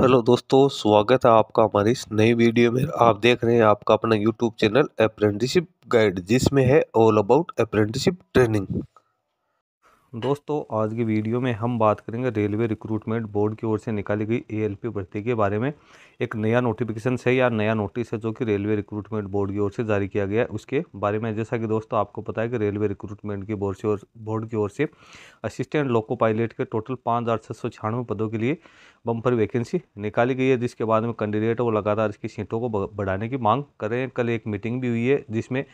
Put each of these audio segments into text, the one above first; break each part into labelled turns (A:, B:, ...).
A: hello दोस्तों स्वागत है आपका हमारी इस नई वीडियो में आप देख रहे हैं आपका अपना यूट्यूब चैनल अप्रेंटिसिप गाइड जिसमें है ऑल अबाउट अप्रेंटिसिप ट्रेनिंग दोस्तों आज की वीडियो में हम बात करेंगे रेलवे रिक्रूटमेंट बोर्ड की ओर से निकाली गई एएलपी भर्ती के बारे में एक नया नोटिफिकेशन से या नया नोटिस है जो कि रेलवे रिक्रूटमेंट बोर्ड की ओर से जारी किया गया है उसके बारे में जैसा कि दोस्तों आपको पता है कि रेलवे रिक्रूटमेंट की बोर्ड से बोर्ड की ओर से असिस्टेंट लोको पायलट के टोटल पाँच पदों के लिए बम्पर वैकेंसी निकाली गई है जिसके बाद में कैंडिडेट वो लगातार इसकी सीटों को बढ़ाने की मांग कर रहे हैं कल एक मीटिंग भी हुई है जिसमें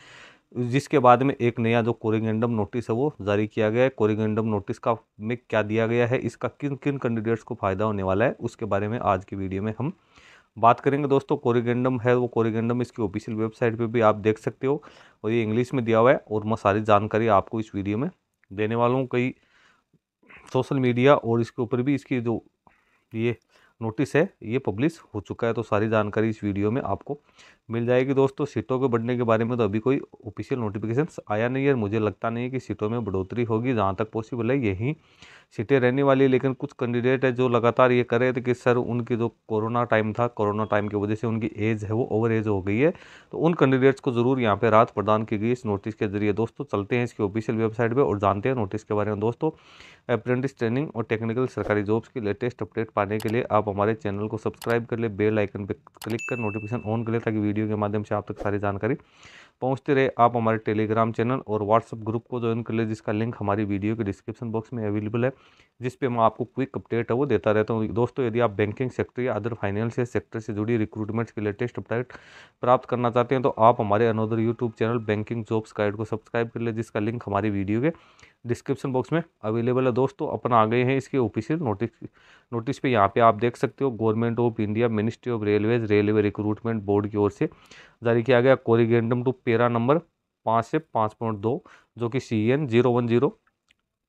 A: जिसके बाद में एक नया जो कोरिगेंडम नोटिस है वो जारी किया गया है कोरिगेंडम नोटिस का में क्या दिया गया है इसका किन किन कैंडिडेट्स को फ़ायदा होने वाला है उसके बारे में आज की वीडियो में हम बात करेंगे दोस्तों कोरिगेंडम है वो कोरिगेंडम इसकी ऑफिशियल वेबसाइट पे भी आप देख सकते हो और ये इंग्लिश में दिया हुआ है और मैं सारी जानकारी आपको इस वीडियो में देने वाला हूँ कई सोशल मीडिया और इसके ऊपर भी इसकी जो ये नोटिस है ये पब्लिश हो चुका है तो सारी जानकारी इस वीडियो में आपको मिल जाएगी दोस्तों सीटों के बढ़ने के बारे में तो अभी कोई ऑफिशियल नोटिफिकेशन आया नहीं है मुझे लगता नहीं है कि सीटों में बढ़ोतरी होगी जहाँ तक पॉसिबल है यही सीटें रहने वाली लेकिन कुछ कैंडिडेट है जो लगातार ये कर रहे थे कि सर उनकी जो कोरोना टाइम था कोरोना टाइम की वजह से उनकी एज है वो ओवर एज हो गई है तो उन कैंडिडेट्स को ज़रूर यहाँ पे राहत प्रदान की गई इस नोटिस के जरिए दोस्तों चलते हैं इसकी ऑफिशियल वेबसाइट पर और जानते हैं नोटिस के बारे में दोस्तों अप्रेंटिस ट्रेनिंग और टेक्निकल सरकारी जॉब्स की लेटेस्ट अपडेट पाने के लिए आप हमारे चैनल को सब्सक्राइब कर ले बेल आइकन पर क्लिक कर नोटिफिकेशन ऑन कर ले ताकि वीडियो के माध्यम से आप तक सारी जानकारी पहुँचते रहे आप हमारे टेलीग्राम चैनल और व्हाट्सअप ग्रुप को ज्वाइन कर ले जिसका लिंक हमारी वीडियो के डिस्क्रिप्शन बॉक्स में अवेलेबल है जिस पे मैं आपको क्विक अपडेट है वो देता रहता हूँ दोस्तों यदि आप बैंकिंग सेक्टर या अदर फाइनेंशियल सेक्टर से जुड़ी रिक्रूटमेंट्स के लेटेस्ट अपडेट प्राप्त करना चाहते हैं तो आप हमारे another YouTube channel banking jobs guide को सब्सक्राइब कर ले जिसका लिंक हमारी वीडियो के डिस्क्रिप्शन बॉक्स में अवेलेबल है दोस्तों अपन आ गए हैं इसके ऑफिशियल नोटिस नोटिस पे यहाँ पे आप देख सकते हो government of India ministry of railways railway recruitment board की ओर से जारी किया गया कोरिगेंडम टू पेरा नंबर पाँच से पाँच पॉइंट दो जो कि C N zero one zero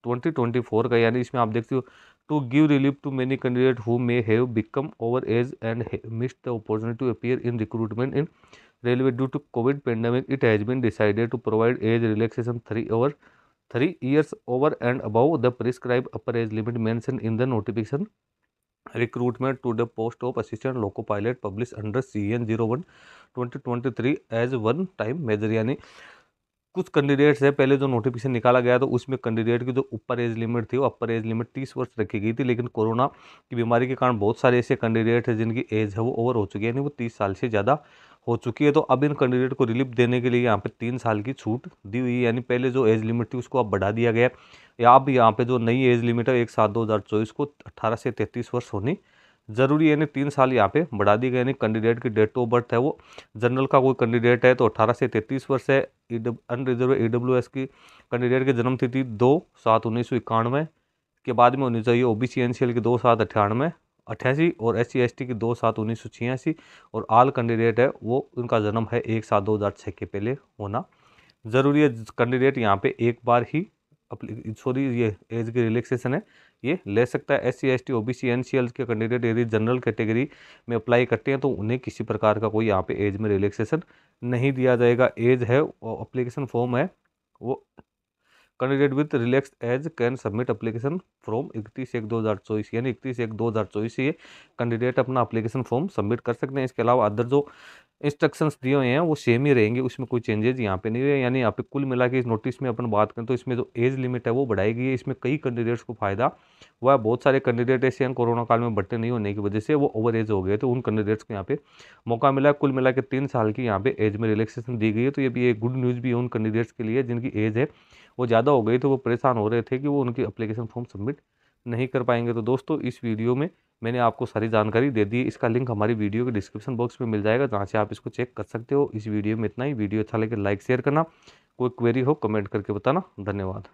A: twenty twenty four का यानी इसमें आप देखते हो to give relief to many candidate who may have become over age and miss the opportunity to appear in recruitment in railway due to COVID pandemic it has been decided to provide age relaxation three over three years over and above the prescribe upper age limit mention in the notification recruitment to the post of assistant loco pilot publish under C N zero one twenty twenty three as one time measure यानी कुछ candidates है पहले जो notification निकाला गया तो उसमें candidate की जो अपर एज लिमिट थी वो अपर एज लिमिट तीस वर्ष रखी गई थी लेकिन कोरोना की बीमारी के कारण बहुत सारे ऐसे कैंडिडेट हैं जिनकी एज है वो ओवर हो चुकी है यानी वो तीस साल से ज़्यादा हो चुकी है तो अब इन कैंडिडेट को रिलीफ देने के लिए यहाँ पे तीन साल की छूट दी हुई है यानी पहले जो एज लिमिट थी उसको अब बढ़ा दिया गया या अब यहाँ पे जो नई एज लिमिट है एक सात दो हज़ार चौबीस को अट्ठारह से तैंतीस वर्ष होनी ज़रूरी यानी तीन साल यहाँ पे बढ़ा दी गई यानी कैंडिडेट की डेट ऑफ बर्थ है वो जनरल का कोई कैंडिडेट है तो अट्ठारह से तैंतीस वर्ष है ई अनरिजर्व ई डब्ल्यू एस की कैंडिडेट की जन्म तिथि दो सात उन्नीस सौ इक्यानवे के बाद में होनी चाहिए O B C N C L की दो सात अठानवे अट्ठासी और एस सी की दो सात उन्नीस सौ छियासी और आल कैंडिडेट है वो उनका जन्म है एक सात दो हज़ार छः के पहले होना ज़रूरी है कैंडिडेट यहाँ पे एक बार ही सॉरी ये एज की रिलैक्सेशन है ये ले सकता है S C S T O B C N C L के कैंडिडेट यदि जनरल कैटेगरी में अप्लाई करते हैं तो उन्हें किसी प्रकार का कोई यहाँ पे एज में रिलैक्सेशन नहीं दिया जाएगा एज है अप्लीकेशन फॉर्म है वो candidate with relax age can submit application form इकतीस एक दो हज़ार चौबीस यानी इकतीस एक दो हज़ार चौबीस ये कैंडिडेट अपना अप्लीकेशन फॉर्म सबमिट कर सकते हैं इसके अलावा अदर जो इंस्ट्रक्शंस दिए हुए हैं वो सेम ही रहेंगे उसमें कोई चेंजेज यहाँ पे नहीं हुए यानी यहाँ पे कुल मिला के इस नोटिस में अपन बात करें तो इसमें जो एज लिमिट है वो बढ़ाई गई है इसमें कई कैंडिडेट्स को फायदा हुआ है बहुत सारे कैंडिडेट ऐसे हैं कोरोना काल में बढ़ते नहीं होने की वजह से वो ओवर एज हो गए तो उन कैंडिडेट्स को यहाँ पे मौका मिला कुल मिला के तीन साल की यहाँ पे एज में रिलेक्सेशन दी गई है तो ये भी एक गुड न्यूज़ भी है उन कैंडिडेट्स के लिए जिनकी एज है वो ज़्यादा हो गई तो वो परेशान हो रहे थे कि वो उनकी अप्लीकेशन फॉर्म सबमिट नहीं कर पाएंगे तो दोस्तों इस वीडियो में मैंने आपको सारी जानकारी दे दी इसका लिंक हमारी वीडियो के डिस्क्रिप्शन बॉक्स में मिल जाएगा जहाँ से आप इसको चेक कर सकते हो इस वीडियो में इतना ही वीडियो अच्छा लगे लाइक तो शेयर करना कोई क्वेरी हो कमेंट करके बताना धन्यवाद